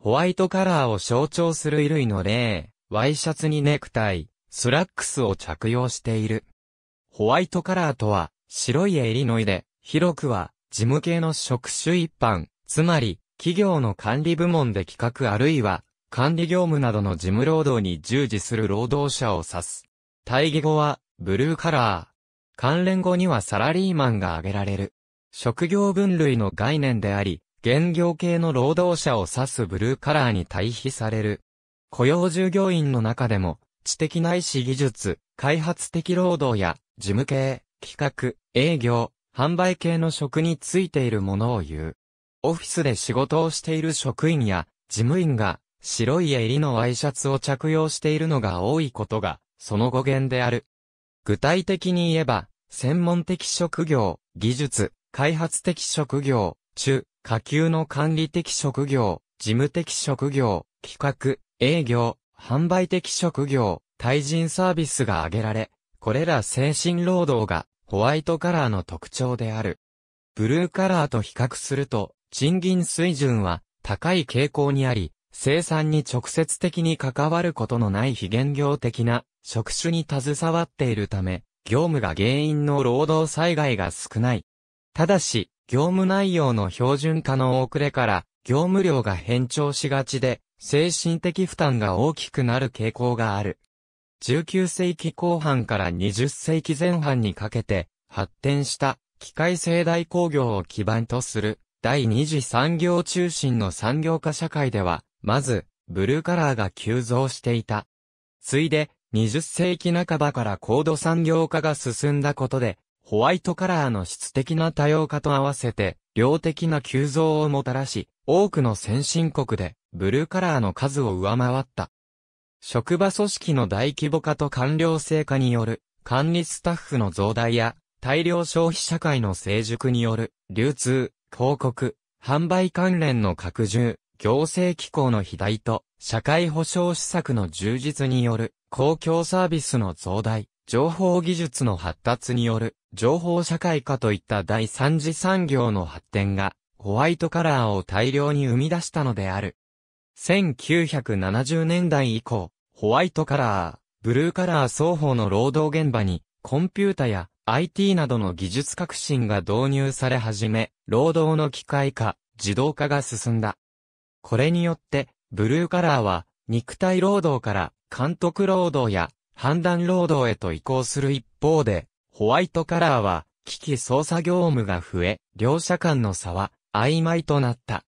ホワイトカラーを象徴する衣類の例、ワイシャツにネクタイ、スラックスを着用している。ホワイトカラーとは、白い襟の衣で、広くは、事務系の職種一般、つまり、企業の管理部門で企画あるいは、管理業務などの事務労働に従事する労働者を指す。対義語は、ブルーカラー。関連語にはサラリーマンが挙げられる。職業分類の概念であり、原業系の労働者を指すブルーカラーに対比される。雇用従業員の中でも、知的ないし技術、開発的労働や、事務系、企画、営業、販売系の職についているものを言う。オフィスで仕事をしている職員や、事務員が、白い襟のワイシャツを着用しているのが多いことが、その語源である。具体的に言えば、専門的職業、技術、開発的職業、中、下級の管理的職業、事務的職業、企画、営業、販売的職業、対人サービスが挙げられ、これら精神労働がホワイトカラーの特徴である。ブルーカラーと比較すると、賃金水準は高い傾向にあり、生産に直接的に関わることのない非現業的な職種に携わっているため、業務が原因の労働災害が少ない。ただし、業務内容の標準化の遅れから、業務量が変調しがちで、精神的負担が大きくなる傾向がある。19世紀後半から20世紀前半にかけて、発展した機械生代工業を基盤とする第二次産業中心の産業化社会では、まず、ブルーカラーが急増していた。ついで、20世紀半ばから高度産業化が進んだことで、ホワイトカラーの質的な多様化と合わせて、量的な急増をもたらし、多くの先進国で、ブルーカラーの数を上回った。職場組織の大規模化と官僚制化による、管理スタッフの増大や、大量消費社会の成熟による、流通、広告、販売関連の拡充、行政機構の肥大と、社会保障施策の充実による、公共サービスの増大、情報技術の発達による情報社会化といった第三次産業の発展がホワイトカラーを大量に生み出したのである。1970年代以降、ホワイトカラー、ブルーカラー双方の労働現場にコンピュータや IT などの技術革新が導入され始め、労働の機械化、自動化が進んだ。これによって、ブルーカラーは、肉体労働から、監督労働や判断労働へと移行する一方で、ホワイトカラーは、機器操作業務が増え、両者間の差は曖昧となった。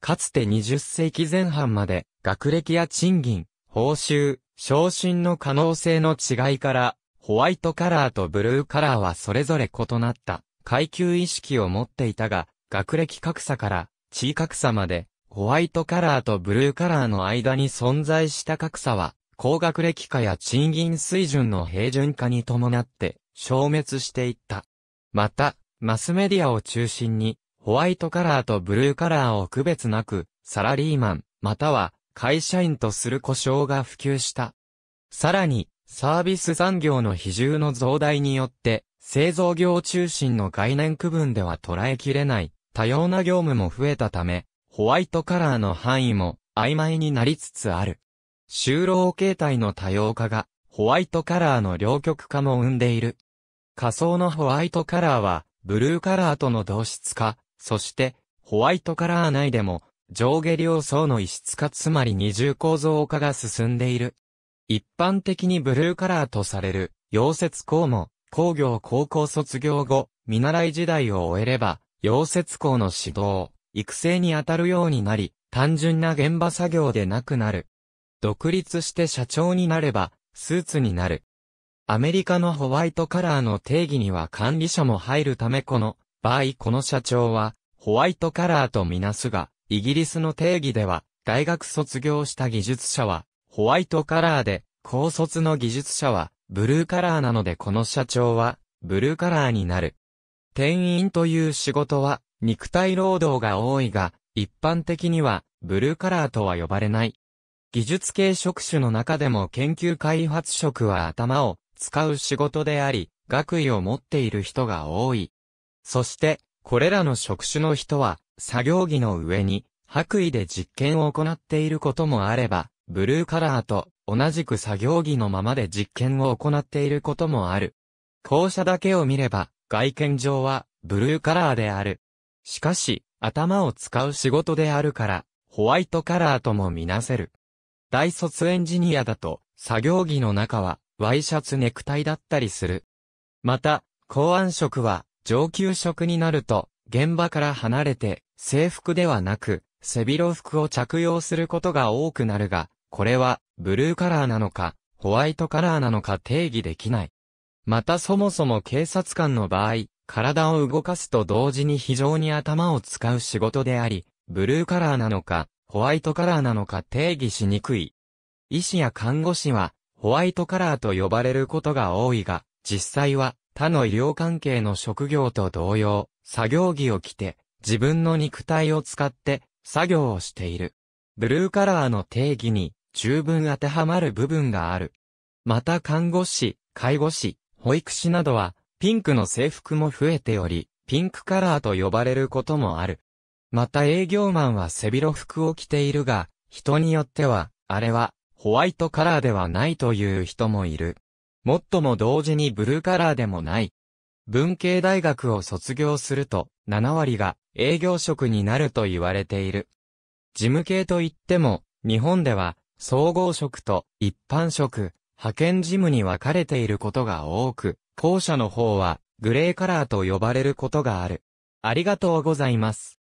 かつて20世紀前半まで、学歴や賃金、報酬、昇進の可能性の違いから、ホワイトカラーとブルーカラーはそれぞれ異なった階級意識を持っていたが、学歴格差から地位格差まで、ホワイトカラーとブルーカラーの間に存在した格差は、高学歴化や賃金水準の平準化に伴って消滅していった。また、マスメディアを中心に、ホワイトカラーとブルーカラーを区別なく、サラリーマン、または会社員とする故障が普及した。さらに、サービス産業の比重の増大によって、製造業中心の概念区分では捉えきれない、多様な業務も増えたため、ホワイトカラーの範囲も曖昧になりつつある。就労形態の多様化が、ホワイトカラーの両極化も生んでいる。仮想のホワイトカラーは、ブルーカラーとの同質化、そして、ホワイトカラー内でも、上下両層の異質化つまり二重構造化が進んでいる。一般的にブルーカラーとされる、溶接工も、工業高校卒業後、見習い時代を終えれば、溶接工の指導、育成に当たるようになり、単純な現場作業でなくなる。独立して社長になれば、スーツになる。アメリカのホワイトカラーの定義には管理者も入るためこの場合この社長はホワイトカラーとみなすが、イギリスの定義では大学卒業した技術者はホワイトカラーで、高卒の技術者はブルーカラーなのでこの社長はブルーカラーになる。店員という仕事は肉体労働が多いが、一般的にはブルーカラーとは呼ばれない。技術系職種の中でも研究開発職は頭を使う仕事であり、学位を持っている人が多い。そして、これらの職種の人は、作業着の上に、白衣で実験を行っていることもあれば、ブルーカラーと同じく作業着のままで実験を行っていることもある。校舎だけを見れば、外見上は、ブルーカラーである。しかし、頭を使う仕事であるから、ホワイトカラーともみなせる。大卒エンジニアだと、作業着の中は、ワイシャツネクタイだったりする。また、公安職は、上級職になると、現場から離れて、制服ではなく、背広服を着用することが多くなるが、これは、ブルーカラーなのか、ホワイトカラーなのか定義できない。またそもそも警察官の場合、体を動かすと同時に非常に頭を使う仕事であり、ブルーカラーなのか、ホワイトカラーなのか定義しにくい。医師や看護師は、ホワイトカラーと呼ばれることが多いが、実際は、他の医療関係の職業と同様、作業着を着て、自分の肉体を使って、作業をしている。ブルーカラーの定義に、十分当てはまる部分がある。また看護師、介護士、保育士などは、ピンクの制服も増えており、ピンクカラーと呼ばれることもある。また営業マンは背広服を着ているが、人によっては、あれは、ホワイトカラーではないという人もいる。もっとも同時にブルーカラーでもない。文系大学を卒業すると、7割が営業職になると言われている。事務系といっても、日本では、総合職と一般職、派遣事務に分かれていることが多く、後者の方は、グレーカラーと呼ばれることがある。ありがとうございます。